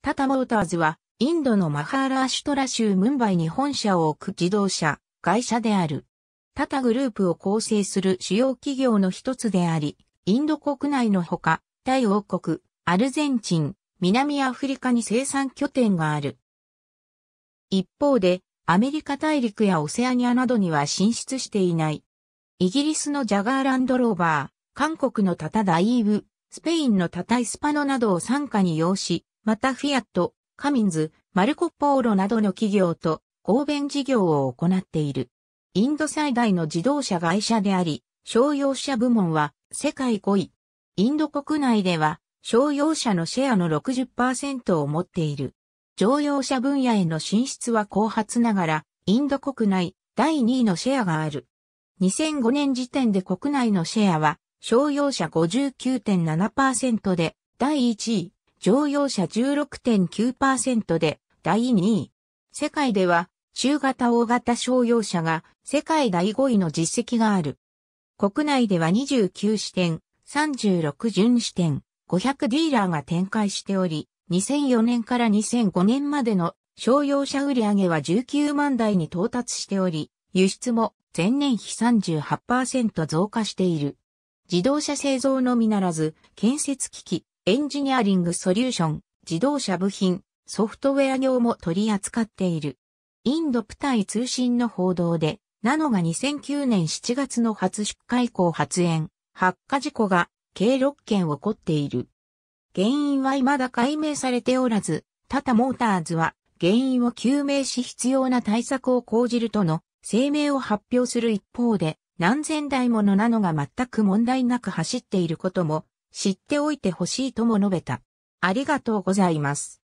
タタモーターズは、インドのマハーラーシュトラ州ムンバイに本社を置く自動車、会社である。タタグループを構成する主要企業の一つであり、インド国内のほか、タイ王国、アルゼンチン、南アフリカに生産拠点がある。一方で、アメリカ大陸やオセアニアなどには進出していない。イギリスのジャガーランドローバー、韓国のタタダイーブ、スペインのタタイスパノなどを傘下に要し、またフィアット、カミンズ、マルコ・ポーロなどの企業と合弁事業を行っている。インド最大の自動車会社であり、商用車部門は世界5位。インド国内では商用車のシェアの60%を持っている。乗用車分野への進出は後発ながら、インド国内第2位のシェアがある。2005年時点で国内のシェアは商用車59.7%で第1位、乗用車16.9%で第2位。世界では中型大型商用車が世界第5位の実績がある。国内では29支店、36巡支店、500ディーラーが展開しており、2004年から2005年までの商用車売上は19万台に到達しており、輸出も前年比38%増加している。自動車製造のみならず、建設機器、エンジニアリングソリューション、自動車部品、ソフトウェア業も取り扱っている。インドプタイ通信の報道で、ナノが2009年7月の初出荷以降発煙、発火事故が計6件起こっている。原因は未だ解明されておらず、タタモーターズは原因を究明し必要な対策を講じるとの声明を発表する一方で、何千台ものナノが全く問題なく走っていることも知っておいてほしいとも述べた。ありがとうございます。